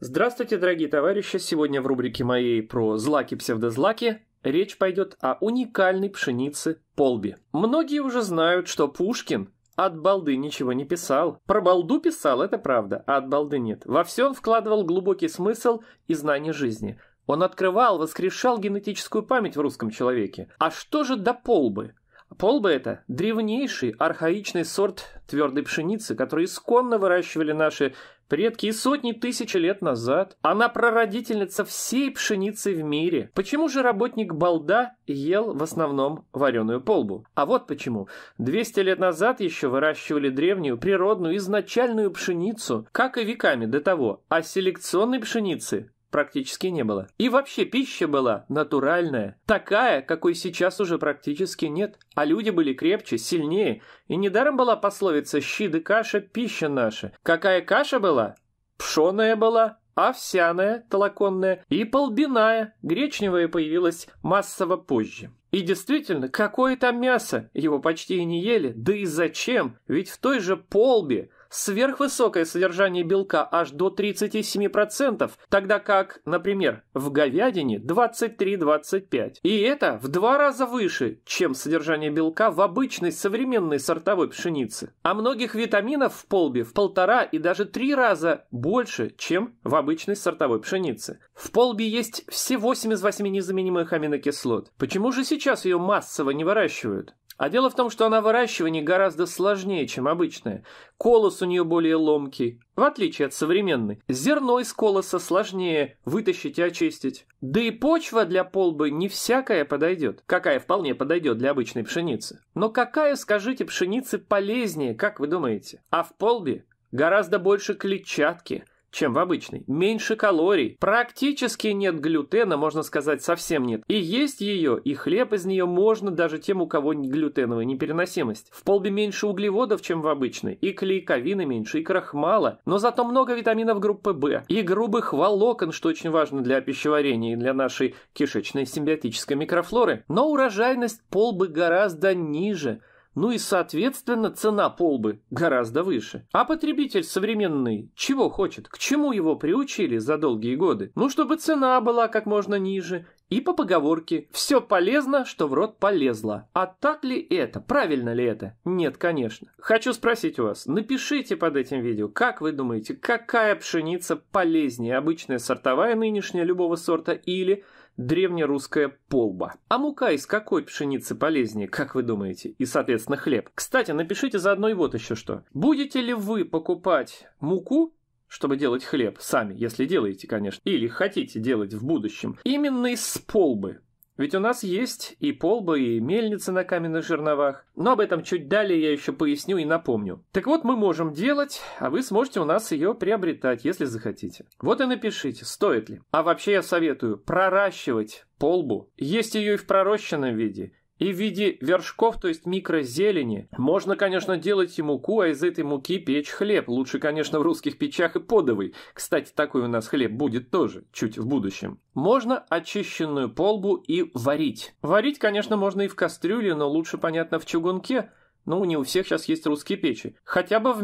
Здравствуйте, дорогие товарищи! Сегодня в рубрике моей про злаки-псевдозлаки речь пойдет о уникальной пшенице полби. Многие уже знают, что Пушкин от балды ничего не писал. Про балду писал, это правда, а от балды нет. Во всем вкладывал глубокий смысл и знание жизни. Он открывал, воскрешал генетическую память в русском человеке. А что же до полбы? Полба это древнейший архаичный сорт твердой пшеницы, который исконно выращивали наши предки и сотни тысяч лет назад. Она прародительница всей пшеницы в мире. Почему же работник Балда ел в основном вареную полбу? А вот почему. 200 лет назад еще выращивали древнюю, природную, изначальную пшеницу, как и веками до того, а селекционной пшеницы практически не было. И вообще пища была натуральная, такая, какой сейчас уже практически нет. А люди были крепче, сильнее. И недаром была пословица «щи да каша – пища наша». Какая каша была? Пшеная была, овсяная, толоконная и полбиная, гречневая появилась массово позже. И действительно, какое там мясо? Его почти и не ели. Да и зачем? Ведь в той же полбе – сверхвысокое содержание белка аж до 37%, тогда как, например, в говядине 23-25%. И это в два раза выше, чем содержание белка в обычной современной сортовой пшенице. А многих витаминов в полбе в полтора и даже три раза больше, чем в обычной сортовой пшенице. В полбе есть все 8 из 8 незаменимых аминокислот. Почему же сейчас ее массово не выращивают? А дело в том, что она выращивание гораздо сложнее, чем обычная. Колос у нее более ломкий, в отличие от современной. Зерно из колоса сложнее вытащить и очистить. Да и почва для полбы не всякая подойдет, какая вполне подойдет для обычной пшеницы. Но какая, скажите, пшеницы полезнее, как вы думаете? А в полбе гораздо больше клетчатки – чем в обычной. Меньше калорий, практически нет глютена, можно сказать, совсем нет. И есть ее, и хлеб из нее можно даже тем, у кого глютеновая непереносимость. В полбе меньше углеводов, чем в обычной, и клейковины меньше, и крахмала, но зато много витаминов группы В, и грубых волокон, что очень важно для пищеварения и для нашей кишечной симбиотической микрофлоры. Но урожайность полбы гораздо ниже – ну и, соответственно, цена полбы гораздо выше. А потребитель современный чего хочет? К чему его приучили за долгие годы? Ну, чтобы цена была как можно ниже. И по поговорке «все полезно, что в рот полезло». А так ли это? Правильно ли это? Нет, конечно. Хочу спросить у вас, напишите под этим видео, как вы думаете, какая пшеница полезнее, обычная сортовая нынешняя любого сорта или древнерусская полба. А мука из какой пшеницы полезнее, как вы думаете? И, соответственно, хлеб. Кстати, напишите заодно и вот еще что. Будете ли вы покупать муку чтобы делать хлеб сами, если делаете, конечно, или хотите делать в будущем, именно из полбы, ведь у нас есть и полбы, и мельницы на каменных жерновах. Но об этом чуть далее я еще поясню и напомню. Так вот, мы можем делать, а вы сможете у нас ее приобретать, если захотите. Вот и напишите, стоит ли. А вообще я советую проращивать полбу. Есть ее и в пророщенном виде, и в виде вершков, то есть микрозелени, можно, конечно, делать и муку, а из этой муки печь хлеб. Лучше, конечно, в русских печах и подовый. Кстати, такой у нас хлеб будет тоже, чуть в будущем. Можно очищенную полбу и варить. Варить, конечно, можно и в кастрюле, но лучше, понятно, в чугунке. Ну, не у всех сейчас есть русские печи. Хотя бы в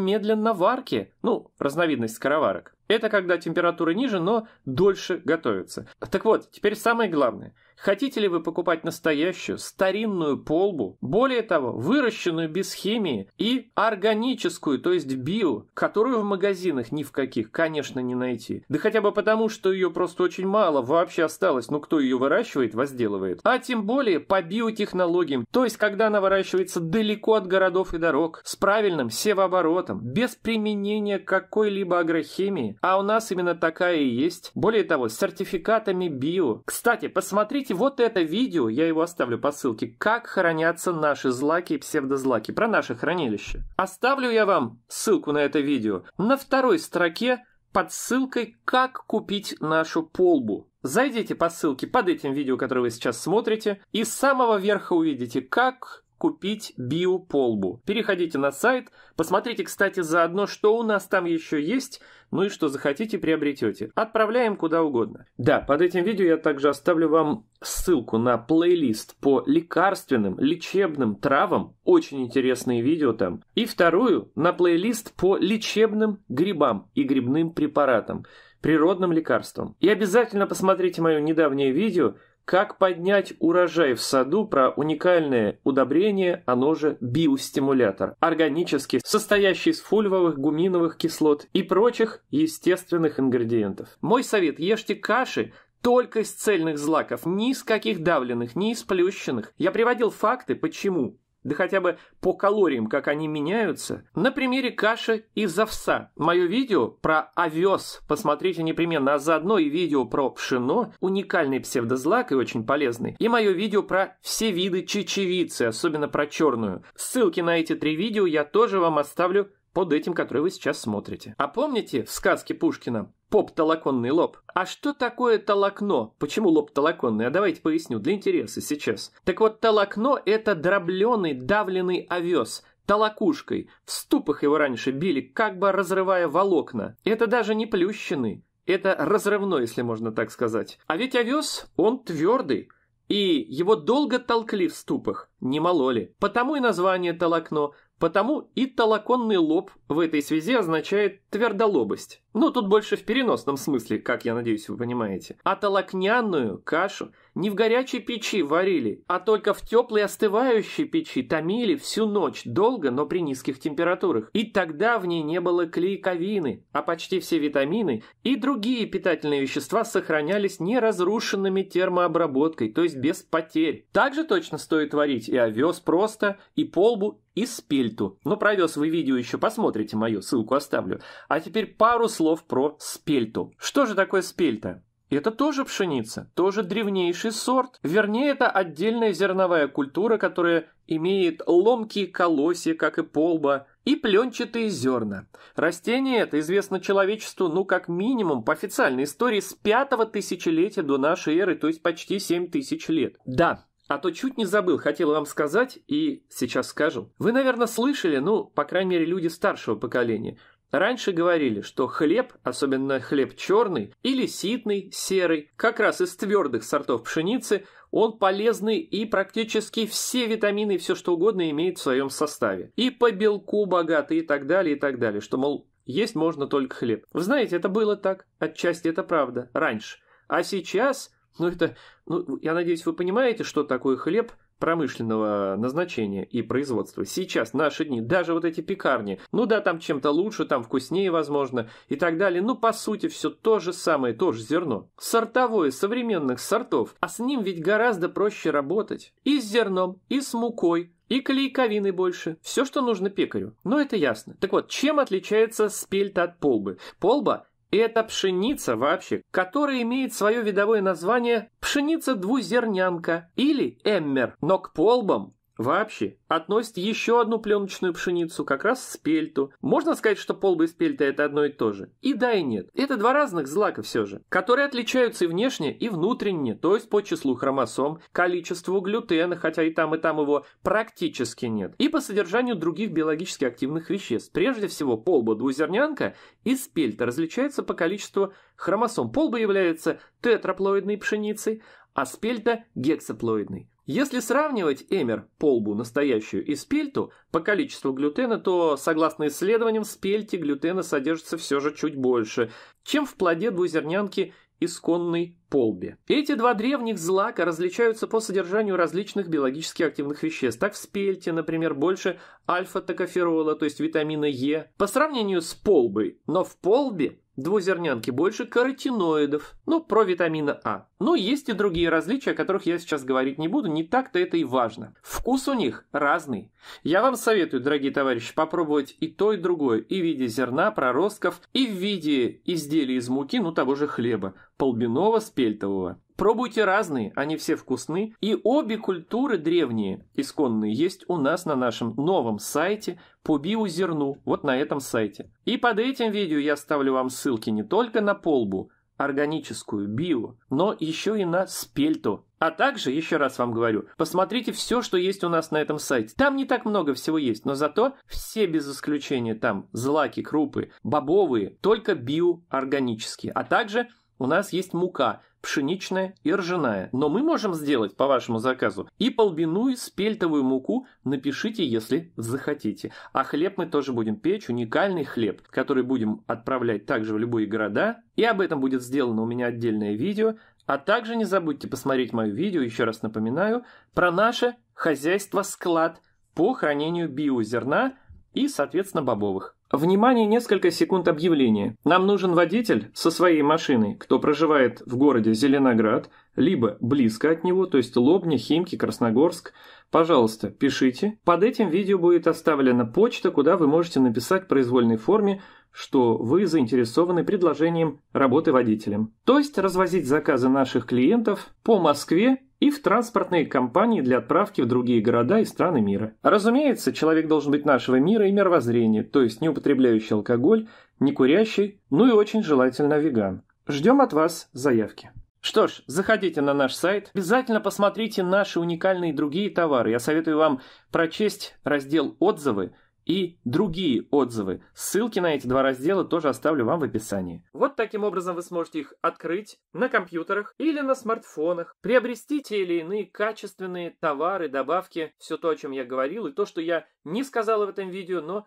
варке, Ну, разновидность скороварок. Это когда температура ниже, но дольше готовится. Так вот, теперь самое главное – Хотите ли вы покупать настоящую, старинную полбу, более того, выращенную без химии и органическую, то есть био, которую в магазинах ни в каких, конечно, не найти. Да хотя бы потому, что ее просто очень мало вообще осталось, ну кто ее выращивает, возделывает. А тем более по биотехнологиям, то есть когда она выращивается далеко от городов и дорог, с правильным севооборотом, без применения какой-либо агрохимии, а у нас именно такая и есть. Более того, с сертификатами био. Кстати, посмотрите посмотрите вот это видео, я его оставлю по ссылке, как хранятся наши злаки и псевдозлаки, про наше хранилище. Оставлю я вам ссылку на это видео на второй строке под ссылкой «Как купить нашу полбу». Зайдите по ссылке под этим видео, которое вы сейчас смотрите, и с самого верха увидите, как купить биополбу. Переходите на сайт, посмотрите, кстати, заодно, что у нас там еще есть, ну и что захотите, приобретете. Отправляем куда угодно. Да, под этим видео я также оставлю вам ссылку на плейлист по лекарственным, лечебным травам. Очень интересные видео там. И вторую на плейлист по лечебным грибам и грибным препаратам природным лекарствам. И обязательно посмотрите мое недавнее видео – как поднять урожай в саду про уникальное удобрение, оно же биостимулятор, органический, состоящий из фульвовых, гуминовых кислот и прочих естественных ингредиентов. Мой совет – ешьте каши, только из цельных злаков, ни из каких давленных, ни из плющенных. Я приводил факты, почему да хотя бы по калориям, как они меняются. На примере каши из овса. Мое видео про овес посмотрите непременно, а заодно и видео про пшено, уникальный псевдозлак и очень полезный, и мое видео про все виды чечевицы, особенно про черную. Ссылки на эти три видео я тоже вам оставлю под этим, который вы сейчас смотрите. А помните в сказке Пушкина поп-толоконный лоб. А что такое толокно? Почему лоб толоконный? А давайте поясню для интереса сейчас. Так вот, толокно – это дробленый, давленный овес – толокушкой. В ступах его раньше били, как бы разрывая волокна. Это даже не плющенный. Это разрывно, если можно так сказать. А ведь овес, он твердый. И его долго толкли в ступах, не мололи. Потому и название толокно – Потому и толоконный лоб в этой связи означает твердолобость. Ну, тут больше в переносном смысле, как я надеюсь, вы понимаете. А толокнянную кашу не в горячей печи варили, а только в теплой остывающей печи томили всю ночь, долго, но при низких температурах. И тогда в ней не было клейковины, а почти все витамины и другие питательные вещества сохранялись неразрушенными термообработкой, то есть без потерь. Также точно стоит варить и овес просто, и полбу, и спельту. Ну, про овес вы видео еще посмотрите мою ссылку оставлю. А теперь пару слов про спельту. Что же такое спельта? Это тоже пшеница, тоже древнейший сорт. Вернее, это отдельная зерновая культура, которая имеет ломкие колосья, как и полба, и пленчатые зерна. Растение это известно человечеству, ну, как минимум, по официальной истории, с пятого тысячелетия до нашей эры, то есть почти семь тысяч лет. Да, а то чуть не забыл, хотел вам сказать и сейчас скажу. Вы, наверное, слышали, ну, по крайней мере, люди старшего поколения, Раньше говорили, что хлеб, особенно хлеб черный или ситный, серый, как раз из твердых сортов пшеницы, он полезный и практически все витамины и все что угодно имеет в своем составе. И по белку богатый и так далее, и так далее, что, мол, есть можно только хлеб. Вы знаете, это было так, отчасти это правда, раньше. А сейчас, ну это, ну я надеюсь, вы понимаете, что такое хлеб – промышленного назначения и производства. Сейчас, наши дни, даже вот эти пекарни, ну да, там чем-то лучше, там вкуснее, возможно, и так далее, ну по сути все то же самое, то же зерно. Сортовое современных сортов, а с ним ведь гораздо проще работать. И с зерном, и с мукой, и клейковины больше. Все, что нужно пекарю. Но это ясно. Так вот, чем отличается спельт от полбы? Полба и это пшеница вообще, которая имеет свое видовое название пшеница двузернянка или эммер, но к полбам Вообще, относит еще одну пленочную пшеницу, как раз спельту. Можно сказать, что полба и спельта это одно и то же. И да, и нет. Это два разных злака все же, которые отличаются и внешне, и внутренне, то есть по числу хромосом, количеству глютена, хотя и там, и там его практически нет, и по содержанию других биологически активных веществ. Прежде всего, полба двузернянка и спельта различаются по количеству хромосом. Полба является тетраплоидной пшеницей, а спельта – гексаплоидной. Если сравнивать эмер, полбу, настоящую и спельту по количеству глютена, то, согласно исследованиям, в спельте глютена содержится все же чуть больше, чем в плоде двузернянки исконной полбе. Эти два древних злака различаются по содержанию различных биологически активных веществ. Так в спельте, например, больше альфа-токоферола, то есть витамина Е, по сравнению с полбой. Но в полбе двузернянки больше каротиноидов, ну, про витамина А. Но есть и другие различия, о которых я сейчас говорить не буду, не так-то это и важно. Вкус у них разный. Я вам советую, дорогие товарищи, попробовать и то, и другое, и в виде зерна, проростков, и в виде изделий из муки, ну, того же хлеба, полбиного, спельтового, пельтового. Пробуйте разные, они все вкусны. И обе культуры древние, исконные, есть у нас на нашем новом сайте по биозерну, вот на этом сайте. И под этим видео я ставлю вам ссылки не только на полбу, органическую, био, но еще и на спельту. А также, еще раз вам говорю, посмотрите все, что есть у нас на этом сайте. Там не так много всего есть, но зато все без исключения там злаки, крупы, бобовые, только био органические, А также у нас есть мука, пшеничная и ржаная, но мы можем сделать по вашему заказу и полбину спельтовую муку, напишите, если захотите. А хлеб мы тоже будем печь, уникальный хлеб, который будем отправлять также в любые города, и об этом будет сделано у меня отдельное видео, а также не забудьте посмотреть мое видео, еще раз напоминаю, про наше хозяйство-склад по хранению биозерна и, соответственно, бобовых. Внимание, несколько секунд объявления. Нам нужен водитель со своей машиной, кто проживает в городе Зеленоград, либо близко от него, то есть Лобня, Химки, Красногорск. Пожалуйста, пишите. Под этим видео будет оставлена почта, куда вы можете написать в произвольной форме, что вы заинтересованы предложением работы водителем. То есть развозить заказы наших клиентов по Москве и в транспортные компании для отправки в другие города и страны мира. Разумеется, человек должен быть нашего мира и мировоззрения, то есть не употребляющий алкоголь, не курящий, ну и очень желательно веган. Ждем от вас заявки. Что ж, заходите на наш сайт, обязательно посмотрите наши уникальные другие товары. Я советую вам прочесть раздел «Отзывы», и другие отзывы. Ссылки на эти два раздела тоже оставлю вам в описании. Вот таким образом вы сможете их открыть на компьютерах или на смартфонах, приобрести те или иные качественные товары, добавки, все то, о чем я говорил, и то, что я не сказал в этом видео, но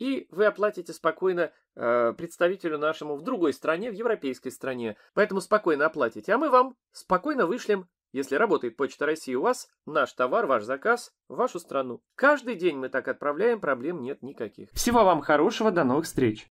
и вы оплатите спокойно э, представителю нашему в другой стране, в европейской стране. Поэтому спокойно оплатите, а мы вам спокойно вышлем, если работает Почта России у вас, наш товар, ваш заказ, в вашу страну. Каждый день мы так отправляем, проблем нет никаких. Всего вам хорошего, до новых встреч!